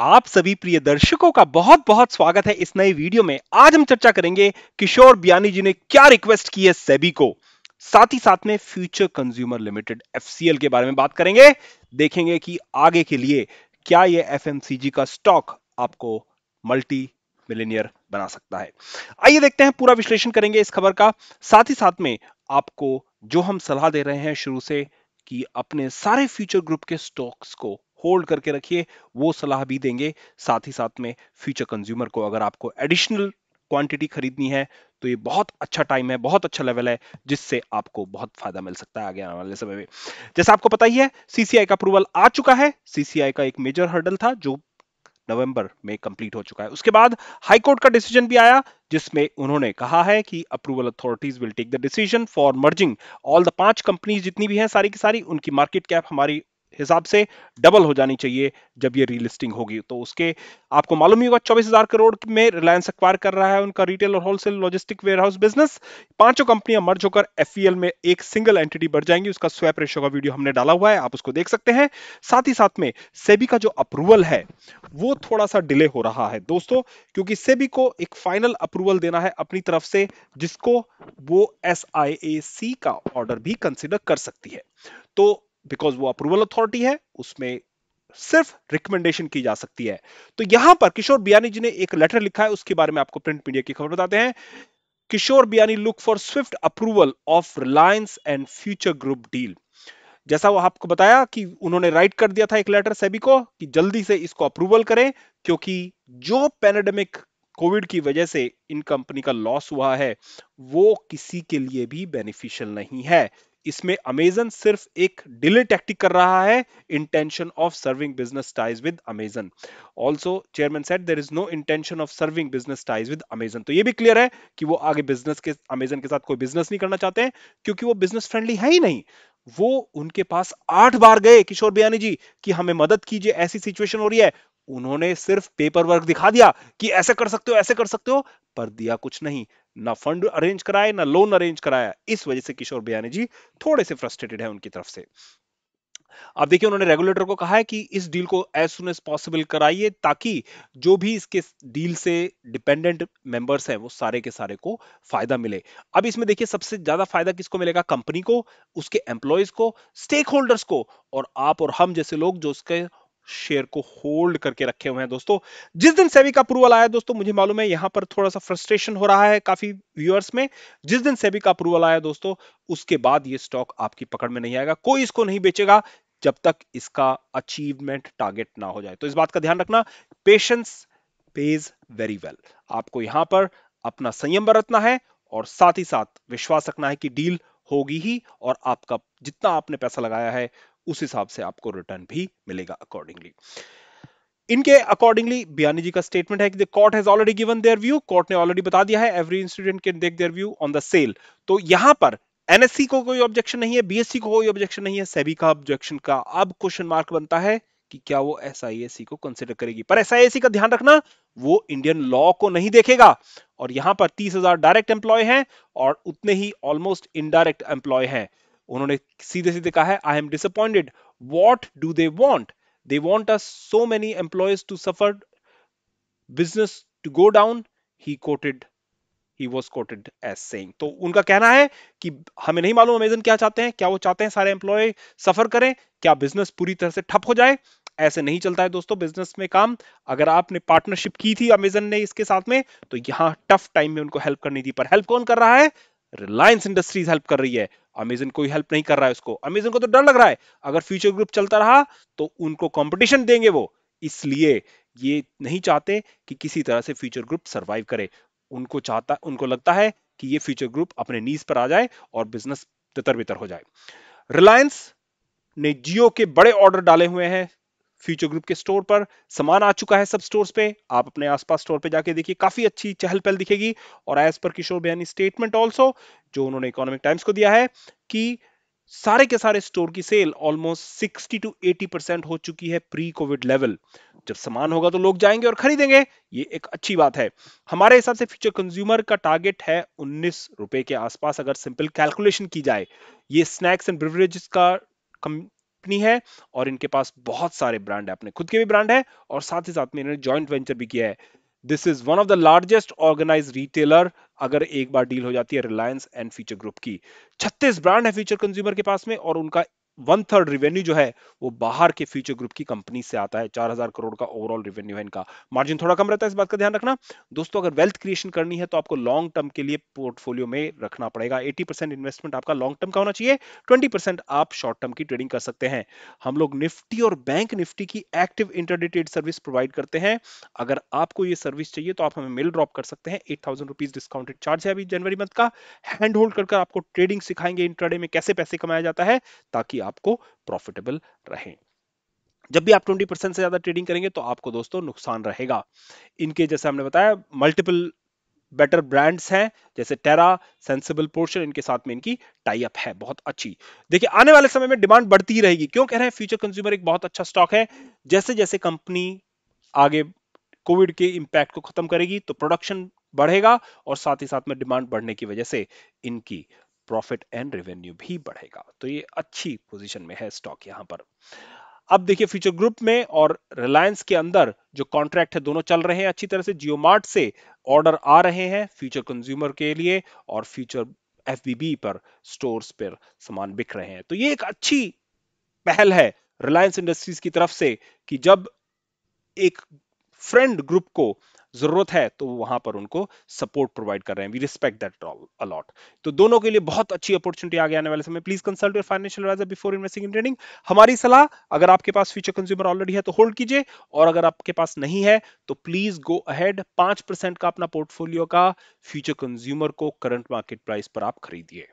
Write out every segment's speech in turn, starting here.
आप सभी प्रिय दर्शकों का बहुत बहुत स्वागत है इस नए वीडियो में आज हम चर्चा करेंगे किशोर बियानी जी ने क्या रिक्वेस्ट की है सेबी को साथ ही साथ में फ्यूचर कंज्यूमर लिमिटेड एफ के बारे में बात करेंगे देखेंगे कि आगे के लिए क्या ये एफ का स्टॉक आपको मल्टी मिलेनियर बना सकता है आइए देखते हैं पूरा विश्लेषण करेंगे इस खबर का साथ ही साथ में आपको जो हम सलाह दे रहे हैं शुरू से कि अपने सारे फ्यूचर ग्रुप के स्टॉक्स को होल्ड करके रखिए वो सलाह भी देंगे साथ ही साथ में फ्यूचर कंज्यूमर को अगर आपको एडिशनल क्वांटिटी खरीदनी है तो ये बहुत अच्छा टाइम है बहुत अच्छा लेवल है जिससे आपको बहुत फायदा मिल सकता है आगे आने वाले समय में जैसा आपको पता ही है सीसीआई का अप्रूवल आ चुका है सीसीआई का एक मेजर हर्डल था जो नवंबर में कंप्लीट हो चुका है उसके बाद हाईकोर्ट का डिसीजन भी आया जिसमें उन्होंने कहा है कि approval authorities will take the decision for merging all the पांच कंपनीज जितनी भी हैं सारी की सारी उनकी मार्केट कैप हमारी हिसाब से डबल हो जानी चाहिए जब ये रीलिस्टिंग होगी तो उसके आपको मालूम ही होगा चौबीस हजार करोड़ में रिलायंस अक्वायर कर रहा है उनका रिटेल और wholesale logistic warehouse business पांचों कंपनियां मर्ज होकर एफ e में एक सिंगल एंटिटी बढ़ जाएंगी उसका स्वैप रेशो का वीडियो हमने डाला हुआ है आप उसको देख सकते हैं साथ ही साथ में सेबी का जो अप्रूवल है वो थोड़ा सा डिले हो रहा है दोस्तों क्योंकि सेबी को एक फाइनल अप्रूवल देना है अपनी तरफ से जिसको वो एस का ऑर्डर भी कंसिडर कर सकती है तो बिकॉज वो अप्रूवल अथॉरिटी है उसमें सिर्फ रिकमेंडेशन की जा सकती है तो यहां पर किशोर बियानी जी ने एक लेटर लिखा है उसके बारे में आपको प्रिंट मीडिया की खबर बताते हैं Kishore Biyani look for swift approval of Reliance and future group deal जैसा वो आपको बताया कि उन्होंने राइट कर दिया था एक लेटर सेबी को कि जल्दी से इसको अप्रूवल करें क्योंकि जो पेनेडेमिक कोविड की वजह से इन कंपनी का लॉस हुआ है वो किसी के लिए भी बेनिफिशियल नहीं है इसमें अमेजन सिर्फ एक डिले टैक्टिक कर रहा है intention of serving business ties with Amazon also chairman said there is no intention of serving business ties with Amazon तो ये भी क्लियर है कि वो आगे बिजनेस के अमेजन के साथ कोई बिजनेस नहीं करना चाहते हैं क्योंकि वो बिजनेस फ्रेंडली है ही नहीं वो उनके पास आठ बार गए किशोर बयानी जी कि हमें मदद कीजिए ऐसी सिचुएशन हो रही है उन्होंने सिर्फ पेपर वर्क दिखा दिया कि ऐसे कर सकते हो ऐसे कर सकते हो पर दिया कुछ नहीं ना फंड अरेंज कराए ना लोन अरेंज कराया इस वजह से किशोर बयानी जी थोड़े से फ्रस्ट्रेटेड है उनकी तरफ से अब देखिए उन्होंने रेगुलेटर को कहा है कि इस डील को एज सुन एज पॉसिबल कराइए ताकि जो भी इसके डील से डिपेंडेंट मेंबर्स हैं वो सारे के सारे को फायदा मिले अब इसमें देखिए सबसे ज्यादा फायदा किसको मिलेगा कंपनी को उसके एम्प्लॉयज को स्टेक होल्डर्स को और आप और हम जैसे लोग जो उसके शेयर को होल्ड करके रखे हुए हैं दोस्तों जिस दिन सेबी का अप्रूवल आया दोस्तों मुझे मालूम है यहां पर थोड़ा सा फ्रस्ट्रेशन हो रहा है काफी व्यूअर्स में जिस दिन सेबी का अप्रूवल आया दोस्तों उसके बाद ये स्टॉक आपकी पकड़ में नहीं आएगा कोई इसको नहीं बेचेगा जब तक इसका अचीवमेंट टारगेट ना हो जाए तो इस बात का ध्यान रखना पेशेंस पेज वेरी वेल आपको यहां पर अपना संयम बरतना है और साथ ही साथ विश्वास रखना है कि डील होगी ही और आपका जितना आपने पैसा लगाया है उस हिसाब से आपको रिटर्न भी मिलेगा अकॉर्डिंगली इनके अकॉर्डिंगली बयानी जी का स्टेटमेंट है कि court has already given their view court ने ऑलरेडी बता दिया है every student can take their view on the sale तो यहां पर एनएससी को कोई ऑब्जेक्शन नहीं है बीएससी को कोई ऑब्जेक्शन नहीं है सेबी का ऑब्जेक्शन का अब क्वेश्चन मार्क बनता है कि क्या वो एसआईएससी को कंसिडर करेगी पर एसआईएससी का ध्यान रखना वो इंडियन लॉ को नहीं देखेगा और यहां पर 30,000 डायरेक्ट एम्प्लॉय हैं और उतने ही ऑलमोस्ट इनडायरेक्ट एम्प्लॉय हैं उन्होंने सीधे सीधे कहा है I am disappointed what do they want they want us so many employees to suffer business to go down he quoted he was quoted as saying तो उनका कहना है कि हमें नहीं मालूम अमेजन क्या चाहते हैं क्या वो चाहते हैं सारे एम्प्लॉय सफर करें क्या बिजनेस पूरी तरह से ठप हो जाए ऐसे नहीं चलता है दोस्तों बिजनेस में काम अगर आपने पार्टनरशिप की थी अमेजन ने इसके साथ में तो यहां टफ टाइम में उनको हेल्प करनी थी पर हेल्प कौन कर रहा है रिलायंस इंडस्ट्रीज हेल्प कर रही है अमेजन कोई हेल्प नहीं कर रहा है उसको अमेजन को तो डर लग रहा है अगर फ्यूचर ग्रुप चलता रहा तो उनको कॉम्पिटिशन देंगे वो इसलिए ये नहीं चाहते कि किसी तरह से फ्यूचर ग्रुप सर्वाइव करे उनको चाहता उनको लगता है कि ये फ्यूचर ग्रुप अपने नीज पर आ जाए और बिजनेस तितर बितर हो जाए रिलायंस ने जियो के बड़े ऑर्डर डाले हुए हैं फ्यूचर ग्रुप के स्टोर पर सामान आ चुका है सब स्टोर्स पे आप अपने आसपास स्टोर पे जाके देखिए काफी अच्छी चहल पहल दिखेगी और एज पर किशोर बयानी स्टेटमेंट ऑल्सो जो उन्होंने इकोनॉमिक टाइम्स को दिया है कि सारे के सारे स्टोर की सेल ऑलमोस्ट 60 टू 80 परसेंट हो चुकी है प्री कोविड लेवल जब सामान होगा तो लोग जाएंगे और खरीदेंगे ये एक अच्छी बात है हमारे हिसाब से फ्यूचर कंज्यूमर का टारगेट है उन्नीस रुपए के आसपास अगर सिंपल कैलकुलेशन की जाए ये स्नैक्स एंड ब्रिवरेज का कंपनी है और इनके पास बहुत सारे ब्रांड है अपने खुद के भी ब्रांड है और साथ ही साथ में इन्होंने ज्वाइंट वेंचर भी किया है this is one of the largest organise retailer अगर एक बार डील हो जाती है रिलायंस एंड फ्यूचर ग्रुप की 36 ब्रांड है फ्यूचर कंज्यूमर के पास में और उनका वन थर्ड रिवेन्यू जो है वो बाहर के फ्यूचर ग्रुप की कंपनी से आता है चार हजार करोड़ का ओवरऑल रिवेन्यू है इनका मार्जिन थोड़ा कम रहता है इस बात का ध्यान रखना दोस्तों अगर वेल्थ क्रिएशन करनी है तो आपको लॉन्ग टर्म के लिए पोर्टफोलियो में रखना पड़ेगा एटी परसेंट इन्वेस्टमेंट आपका लॉन्ग टर्म का होना चाहिए ट्वेंटी आप शॉर्ट टर्म की ट्रेडिंग कर सकते हैं हम लोग निफ्टी और बैंक निफ्टी की एक्टिव इंटरडेटेड सर्विस प्रोवाइड करते हैं अगर आपको ये सर्विस चाहिए तो आप हमें मेल ड्रॉप कर सकते हैं एट थाउजेंड डिस्काउंटेड चार्ज है अभी जनवरी मंथ का हैंड होल्ड कर आपको ट्रेडिंग सिखाएंगे इंटरडे में कैसे पैसे कमाया जाता है ताकि आपको प्रॉफिटेबल रहे जब भी आप 20 परसेंट से ज्यादा ट्रेडिंग करेंगे तो आपको दोस्तों नुकसान रहेगा इनके जैसे हमने बताया मल्टीपल बेटर ब्रांड्स हैं जैसे टेरा सेंसिबल पोर्शन इनके साथ में इनकी टाई अप है बहुत अच्छी देखिए आने वाले समय में डिमांड बढ़ती ही रहेगी क्यों कह रहे हैं फ्यूचर कंज्यूमर एक बहुत अच्छा स्टॉक है जैसे जैसे कंपनी आगे कोविड के इंपैक्ट को खत्म करेगी तो प्रोडक्शन बढ़ेगा और साथ ही साथ में डिमांड बढ़ने की वजह से इनकी प्रॉफिट एंड रेवेन्यू भी बढ़ेगा तो ये अच्छी पोजीशन में है स्टॉक यहाँ पर अब देखिए फ्यूचर ग्रुप में और रिलायंस के अंदर जो कॉन्ट्रैक्ट है दोनों चल रहे हैं अच्छी तरह से जियो से ऑर्डर आ रहे हैं फ्यूचर कंज्यूमर के लिए और फ्यूचर एफ पर स्टोर्स पर सामान बिक रहे हैं तो ये एक अच्छी पहल है रिलायंस इंडस्ट्रीज की तरफ से कि जब एक फ्रेंड ग्रुप को जरूरत है तो वहां पर उनको सपोर्ट प्रोवाइड कर रहे हैं वी रिस्पेक्ट दैट अलॉट तो दोनों के लिए बहुत अच्छी अपॉर्चुनिटी आगे आने वाले समय please consult your financial adviser before investing in trading हमारी सलाह अगर आपके पास फ्यूचर कंज्यूमर ऑलरेडी है तो होल्ड कीजिए और अगर आपके पास नहीं है तो प्लीज गो अहेड पांच का अपना पोर्टफोलियो का फ्यूचर कंज्यूमर को करंट मार्केट प्राइस पर आप खरीदिए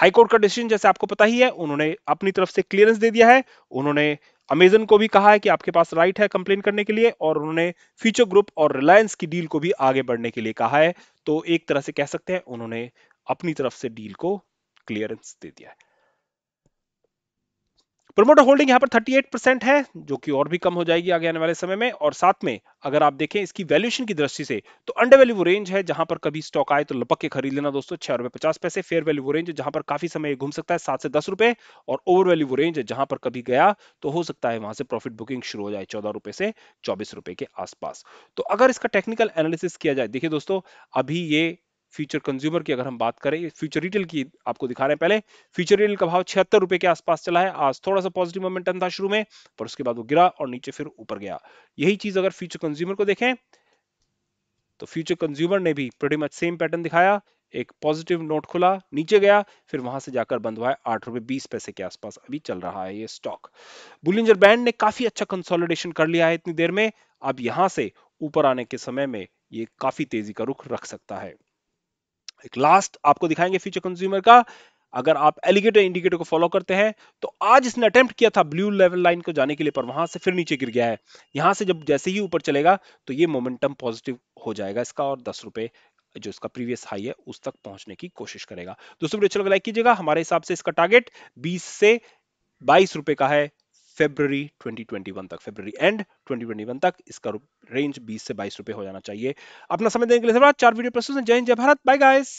हाईकोर्ट का डिसीजन जैसे आपको पता ही है उन्होंने अपनी तरफ से क्लियरेंस दे दिया है उन्होंने अमेजन को भी कहा है कि आपके पास राइट है कंप्लेन करने के लिए और उन्होंने फ्यूचर ग्रुप और रिलायंस की डील को भी आगे बढ़ने के लिए कहा है तो एक तरह से कह सकते हैं उन्होंने अपनी तरफ से डील को क्लियरेंस दे दिया है प्रमोटर होल्डिंग यहाँ पर 38 परसेंट है जो कि और भी कम हो जाएगी आगे आने वाले समय में और साथ में अगर आप देखें इसकी वैल्यूएशन की दृष्टि से तो अंडर वैल्यू वो रेंज है जहां पर कभी स्टॉक आए तो लपक के खरीद लेना दोस्तों छह रुपए पचास पैसे फेयर वैल्यू वो रेंज जहां पर काफी समय घूम सकता है सात से दस रुपए और ओवर वैल्यू वो रेंज जहां पर कभी गया तो हो सकता है वहां से प्रॉफिट बुकिंग शुरू हो जाए चौदह रुपए से चौबीस रुपए के आसपास तो अगर इसका टेक्निकल एनालिसिस किया जाए देखिए दोस्तों अभी ये फ्यूचर कंज्यूमर की अगर हम बात करें फ्यूचर रिटेल की आपको दिखा रहे हैं पहले फ्यूचर रिटेल का भाव छिहत्तर रुपए के आसपास चला है आज थोड़ा सा पॉजिटिव मोमेंटम था शुरू में पर उसके बाद वो गिरा और नीचे फिर ऊपर गया यही चीज अगर फ्यूचर कंज्यूमर को देखें तो फ्यूचर कंज्यूमर ने भी प्रोटी मच सेम पैटर्न दिखाया एक पॉजिटिव नोट खुला नीचे गया फिर वहां से जाकर बंद हुआ है आठ रुपए बीस पैसे के आसपास अभी चल रहा है ये स्टॉक बुलिंजर बैंड ने काफी अच्छा कंसोलिडेशन कर लिया है इतनी देर में अब यहां से ऊपर आने के समय में ये काफी तेजी का रुख रख सकता है एक लास्ट आपको दिखाएंगे फ्यूचर कंज्यूमर का अगर आप एलिगेटर इंडिकेटर को फॉलो करते हैं तो आज इसने अटेम्प्ट किया था ब्लू लेवल लाइन को जाने के लिए पर वहां से फिर नीचे गिर गया है यहां से जब जैसे ही ऊपर चलेगा तो ये मोमेंटम पॉजिटिव हो जाएगा इसका और दस रुपए जो इसका प्रीवियस हाई है उस तक पहुंचने की कोशिश करेगा दोस्तों लाइक कीजिएगा हमारे हिसाब से इसका टारगेट बीस से बाईस रुपए का है फेब्रवरी 2021 तक फेब्रवरी एंड 2021 तक इसका रेंज 20 से 22 रुपए हो जाना चाहिए अपना समय देने के लिए धन्यवाद चार वीडियो प्रस्तुत जय हिंद जय भारत बाय गाइस